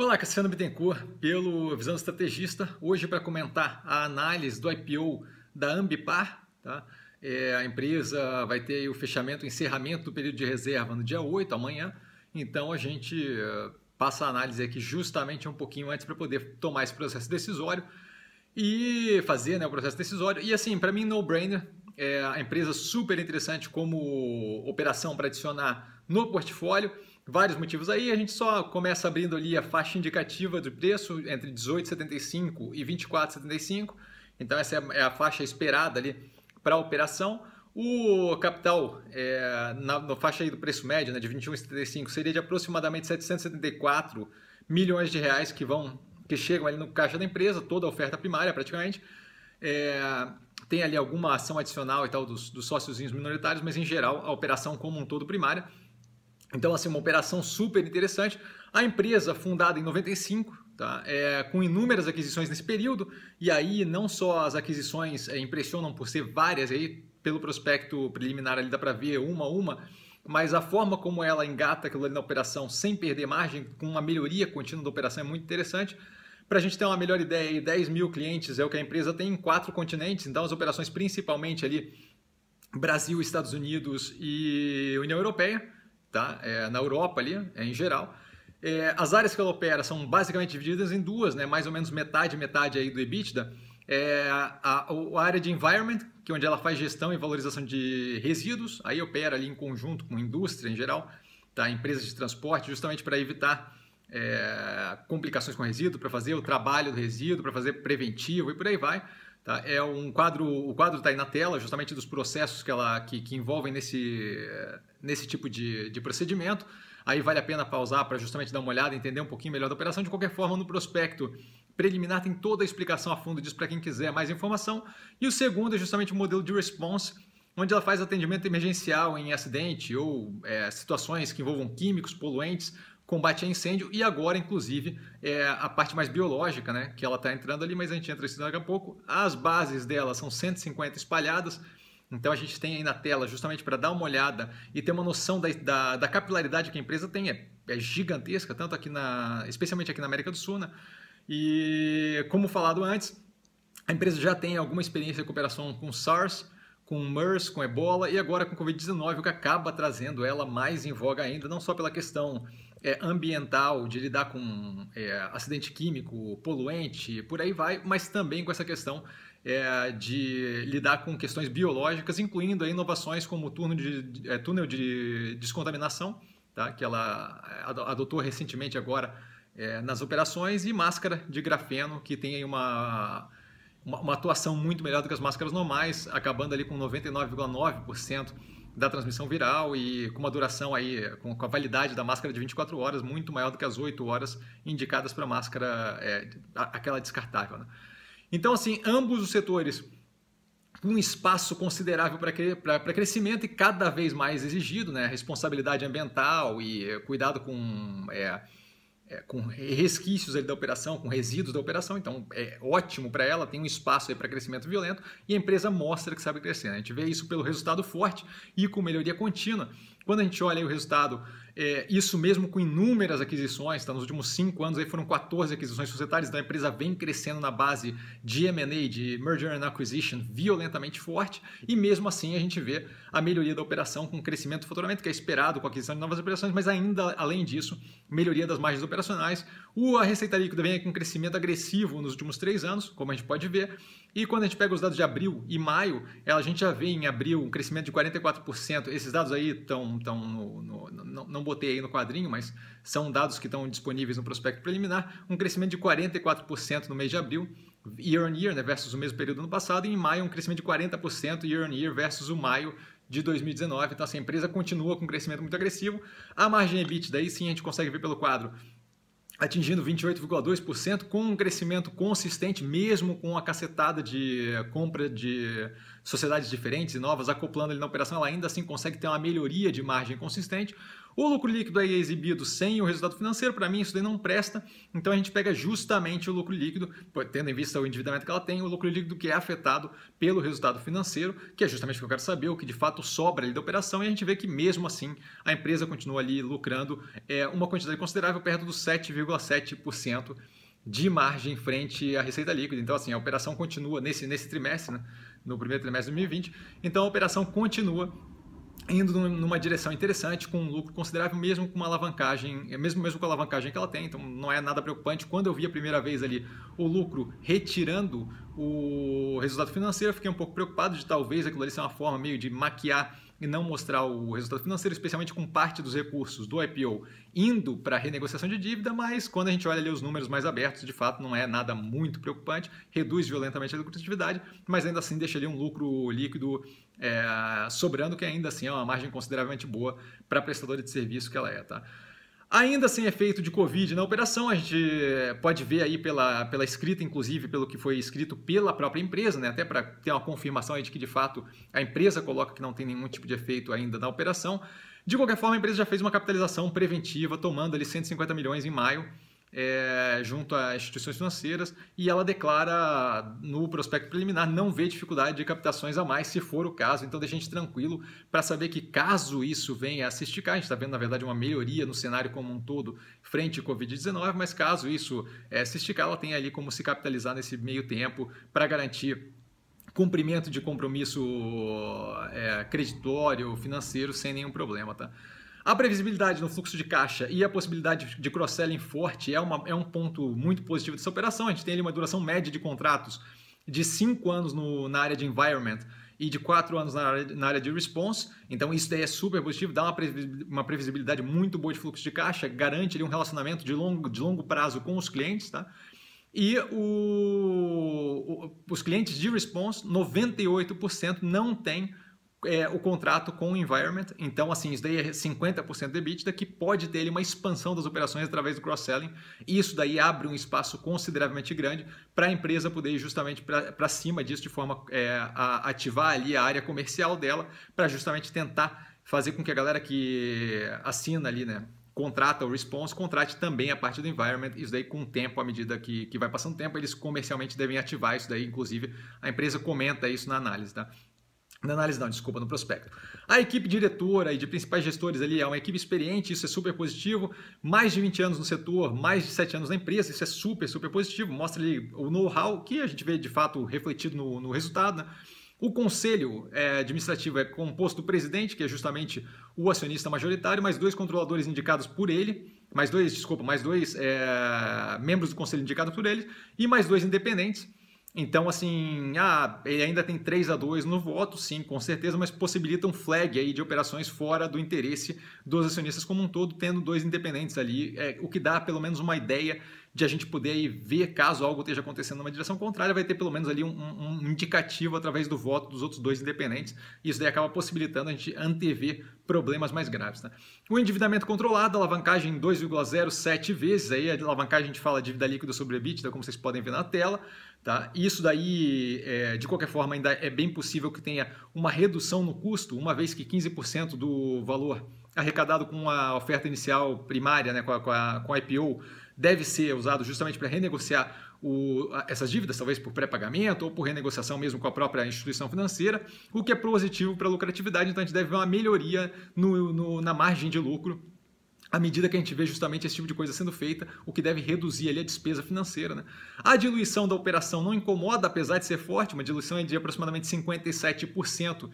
Olá, Cassiano Bittencourt, pelo Visão Estrategista, hoje para comentar a análise do IPO da Ambipar. Tá? É, a empresa vai ter o fechamento, o encerramento do período de reserva no dia 8, amanhã, então a gente é, passa a análise aqui justamente um pouquinho antes para poder tomar esse processo decisório e fazer né, o processo decisório. E assim, para mim, no-brainer, é a empresa super interessante como operação para adicionar no portfólio vários motivos aí. A gente só começa abrindo ali a faixa indicativa do preço entre 18,75 e 24,75. Então essa é, é a faixa esperada ali para a operação. O capital é, na, na, faixa aí do preço médio né, de 21,75 seria de aproximadamente 774 milhões de reais que vão que chegam ali no caixa da empresa, toda a oferta primária praticamente. É, tem ali alguma ação adicional e tal dos, dos sócios minoritários, mas em geral a operação como um todo primária então, assim, uma operação super interessante. A empresa, fundada em 95, tá? É, com inúmeras aquisições nesse período, e aí não só as aquisições é, impressionam por ser várias, aí pelo prospecto preliminar ali dá para ver uma a uma, mas a forma como ela engata aquilo ali na operação sem perder margem, com uma melhoria contínua da operação é muito interessante. Para a gente ter uma melhor ideia, 10 mil clientes é o que a empresa tem em quatro continentes, então as operações principalmente ali Brasil, Estados Unidos e União Europeia tá? É, na Europa ali, é, em geral. É, as áreas que ela opera são basicamente divididas em duas, né? mais ou menos metade, metade aí do EBITDA. É a, a, a, área de environment, que é onde ela faz gestão e valorização de resíduos, aí opera ali em conjunto com indústria em geral, tá? empresas de transporte, justamente para evitar é, complicações com resíduo, para fazer o trabalho do resíduo, para fazer preventivo e por aí vai. Tá? É um quadro, o quadro está aí na tela, justamente dos processos que, ela, que, que envolvem nesse, eh, nesse tipo de, de procedimento. Aí vale a pena pausar para justamente dar uma olhada, entender um pouquinho melhor da operação. De qualquer forma, no prospecto preliminar tem toda a explicação a fundo disso para quem quiser mais informação. E o segundo é justamente o modelo de response, onde ela faz atendimento emergencial em acidente ou é, situações que envolvam químicos, poluentes, combate a incêndio e agora, inclusive, é a parte mais biológica, né, que ela está entrando ali, mas a gente entra nisso daqui a pouco. As bases dela são 150 espalhadas, então a gente tem aí na tela justamente para dar uma olhada e ter uma noção da, da, da capilaridade que a empresa tem, é, é, gigantesca, tanto aqui na, especialmente aqui na América do Sul, né? E como falado antes, a empresa já tem alguma experiência de cooperação com SARS, com MERS, com ebola e agora com Covid-19, o que acaba trazendo ela mais em voga ainda, não só pela questão é, ambiental, de lidar com é, acidente químico, poluente, por aí vai, mas também com essa questão é, de lidar com questões biológicas, incluindo inovações como o de, é, túnel de descontaminação, tá? que ela adotou recentemente agora é, nas operações, e máscara de grafeno, que tem uma uma, uma atuação muito melhor do que as máscaras normais, acabando ali com 99,9% da transmissão viral e com uma duração aí, com, a validade da máscara de 24 horas, muito maior do que as 8 horas indicadas para a máscara, é, aquela descartável. Né? Então, assim, ambos os setores um espaço considerável para crescimento e cada vez mais exigido, né? Responsabilidade ambiental e eh, cuidado com é, é, com resquícios da operação, com resíduos da operação, então é ótimo para ela, tem um espaço para crescimento violento e a empresa mostra que sabe crescer. Né? A gente vê isso pelo resultado forte e com melhoria contínua quando a gente olha o resultado, é, isso mesmo com inúmeras aquisições, tá? nos últimos cinco anos aí foram 14 aquisições societárias, então a empresa vem crescendo na base de M&A, de Merger and Acquisition, violentamente forte, e mesmo assim a gente vê a melhoria da operação com o crescimento do faturamento que é esperado com a aquisição de novas operações, mas ainda além disso, melhoria das margens operacionais, a receita líquida vem com um crescimento agressivo nos últimos três anos, como a gente pode ver. E quando a gente pega os dados de abril e maio, é, a gente já vê em abril um crescimento de 44%. Esses dados aí estão. Tão no, no, não botei aí no quadrinho, mas são dados que estão disponíveis no prospecto preliminar. Um crescimento de 44% no mês de abril, year on year, né, versus o mesmo período do ano passado. E em maio, um crescimento de 40% year on year versus o maio de 2019. Então, essa empresa continua com um crescimento muito agressivo. A margem EBIT, daí sim, a gente consegue ver pelo quadro atingindo 28,2%, com um crescimento consistente, mesmo com a cacetada de compra de sociedades diferentes e novas, acoplando ele na operação, ela ainda assim consegue ter uma melhoria de margem consistente, o lucro líquido aí é exibido sem o resultado financeiro, para mim isso daí não presta, então a gente pega justamente o lucro líquido, tendo em vista o endividamento que ela tem, o lucro líquido que é afetado pelo resultado financeiro, que é justamente o que eu quero saber, o que de fato sobra ali da operação, e a gente vê que mesmo assim a empresa continua ali lucrando é, uma quantidade considerável, perto dos 7,7% de margem frente à receita líquida. Então, assim, a operação continua nesse, nesse trimestre, né? no primeiro trimestre de 2020. Então, a operação continua indo numa direção interessante, com um lucro considerável, mesmo com uma alavancagem, é, mesmo, mesmo com a alavancagem que ela tem, então não é nada preocupante. Quando eu vi a primeira vez ali o lucro retirando o resultado financeiro. Fiquei um pouco preocupado de talvez aquilo ali ser uma forma meio de maquiar e não mostrar o resultado financeiro, especialmente com parte dos recursos do IPO indo para renegociação de dívida, mas quando a gente olha ali os números mais abertos, de fato não é nada muito preocupante, reduz violentamente a lucratividade, mas ainda assim deixa ali um lucro líquido é, sobrando, que ainda assim é uma margem consideravelmente boa para a prestadora de serviço que ela é. Tá? Ainda sem efeito de Covid na operação, a gente eh, pode ver aí pela, pela escrita, inclusive pelo que foi escrito pela própria empresa, né? até para ter uma confirmação aí de que de fato a empresa coloca que não tem nenhum tipo de efeito ainda na operação. De qualquer forma, a empresa já fez uma capitalização preventiva, tomando ali 150 milhões em maio, é, junto a instituições financeiras e ela declara no prospecto preliminar não vê dificuldade de captações a mais, se for o caso. Então, deixa a gente tranquilo para saber que, caso isso venha a se esticar, a gente está vendo, na verdade, uma melhoria no cenário como um todo frente à Covid-19, mas caso isso é, se esticar, ela tem ali como se capitalizar nesse meio tempo para garantir cumprimento de compromisso é, creditório, financeiro, sem nenhum problema, tá? A previsibilidade no fluxo de caixa e a possibilidade de cross-selling forte é, uma, é um ponto muito positivo dessa operação. A gente tem ali uma duração média de contratos de 5 anos no, na área de environment e de 4 anos na área, na área de response. Então, isso daí é super positivo, dá uma previsibilidade muito boa de fluxo de caixa, garante ali um relacionamento de longo, de longo prazo com os clientes, tá? E o, o, os clientes de response, 98% não têm é, o contrato com o environment. Então, assim, isso daí é 50% de EBITDA, que pode ter ali, uma expansão das operações através do cross-selling. Isso daí abre um espaço consideravelmente grande para a empresa poder ir justamente para cima disso, de forma é, a ativar ali a área comercial dela, para justamente tentar fazer com que a galera que assina ali, né? Contrata o response, contrate também a parte do environment. Isso daí, com o tempo, à medida que, que vai passando o tempo, eles comercialmente devem ativar isso daí. Inclusive, a empresa comenta isso na análise, tá? Na análise não, desculpa, no prospecto. A equipe diretora e de principais gestores ali é uma equipe experiente, isso é super positivo. Mais de 20 anos no setor, mais de 7 anos na empresa, isso é super, super positivo. Mostra ali o know-how que a gente vê de fato refletido no, no resultado. Né? O conselho é, administrativo é composto do presidente, que é justamente o acionista majoritário, mais dois controladores indicados por ele, mais dois, desculpa, mais dois é, membros do conselho indicados por ele, e mais dois independentes então, assim, ah, ele ainda tem 3 a 2 no voto, sim, com certeza, mas possibilita um flag aí de operações fora do interesse dos acionistas como um todo, tendo dois independentes ali, é, o que dá pelo menos uma ideia de a gente poder aí ver caso algo esteja acontecendo numa direção contrária, vai ter pelo menos ali um, um, indicativo através do voto dos outros dois independentes. Isso daí acaba possibilitando a gente antever problemas mais graves. Né? O endividamento controlado, alavancagem 2,07 vezes, aí a alavancagem a gente fala dívida líquida sobre EBITDA, como vocês podem ver na tela. Tá? Isso daí, é, de qualquer forma, ainda é bem possível que tenha uma redução no custo, uma vez que 15% do valor arrecadado com a oferta inicial primária, né, com, a, com a, com a IPO, deve ser usado justamente para renegociar o, essas dívidas, talvez por pré-pagamento ou por renegociação mesmo com a própria instituição financeira, o que é positivo para a lucratividade, então a gente deve ver uma melhoria no, no, na margem de lucro à medida que a gente vê justamente esse tipo de coisa sendo feita, o que deve reduzir ali a despesa financeira. Né? A diluição da operação não incomoda, apesar de ser forte, uma diluição é de aproximadamente 57%.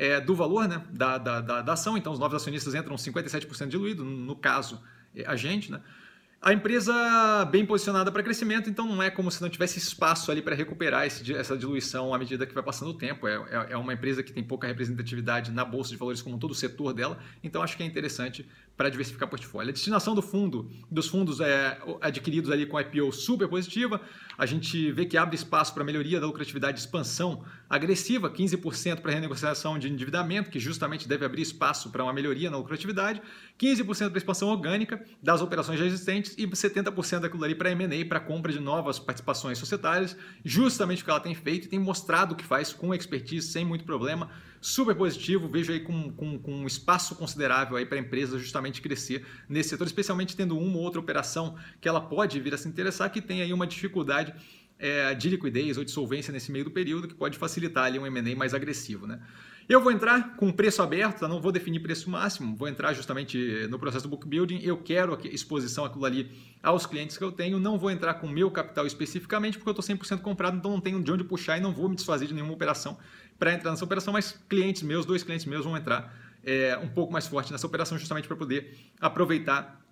É, do valor né, da, da, da, da ação, então os novos acionistas entram 57% diluído, no caso é, a gente, né? A empresa bem posicionada para crescimento, então não é como se não tivesse espaço ali para recuperar esse, essa diluição à medida que vai passando o tempo. É, é, é, uma empresa que tem pouca representatividade na bolsa de valores como todo o setor dela, então acho que é interessante para diversificar portfólio. A destinação do fundo, dos fundos é, adquiridos ali com IPO super positiva, a gente vê que abre espaço para melhoria da lucratividade, expansão agressiva, 15% para renegociação de endividamento, que justamente deve abrir espaço para uma melhoria na lucratividade, 15% para expansão orgânica das operações já existentes States e 70% daquilo ali para M&A, para compra de novas participações societárias, justamente o que ela tem feito e tem mostrado o que faz com expertise, sem muito problema, super positivo, vejo aí com, com, com um espaço considerável aí para a empresa justamente crescer nesse setor, especialmente tendo uma ou outra operação que ela pode vir a se interessar, que tem aí uma dificuldade é, de liquidez ou de solvência nesse meio do período, que pode facilitar ali um M&A mais agressivo, né? Eu vou entrar com preço aberto, tá? não vou definir preço máximo, vou entrar justamente no processo do book building. Eu quero exposição aquilo ali aos clientes que eu tenho, não vou entrar com meu capital especificamente porque eu estou 100% comprado, então não tenho de onde puxar e não vou me desfazer de nenhuma operação para entrar nessa operação, mas clientes meus, dois clientes meus vão entrar é, um pouco mais forte nessa operação justamente para poder aproveitar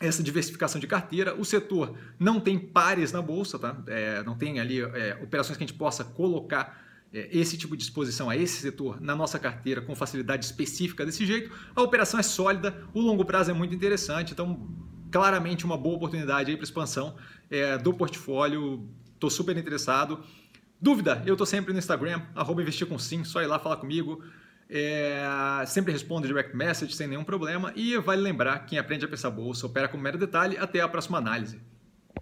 essa diversificação de carteira. O setor não tem pares na bolsa, tá? É, não tem ali é, operações que a gente possa colocar é, esse tipo de exposição a esse setor na nossa carteira com facilidade específica desse jeito, a operação é sólida, o longo prazo é muito interessante, então claramente uma boa oportunidade aí para expansão é, do portfólio. Estou super interessado. Dúvida? Eu estou sempre no Instagram, arroba investir com sim, só ir lá falar comigo. É, sempre respondo direct message sem nenhum problema. E vale lembrar, quem aprende a pensar bolsa opera com mero detalhe. Até a próxima análise.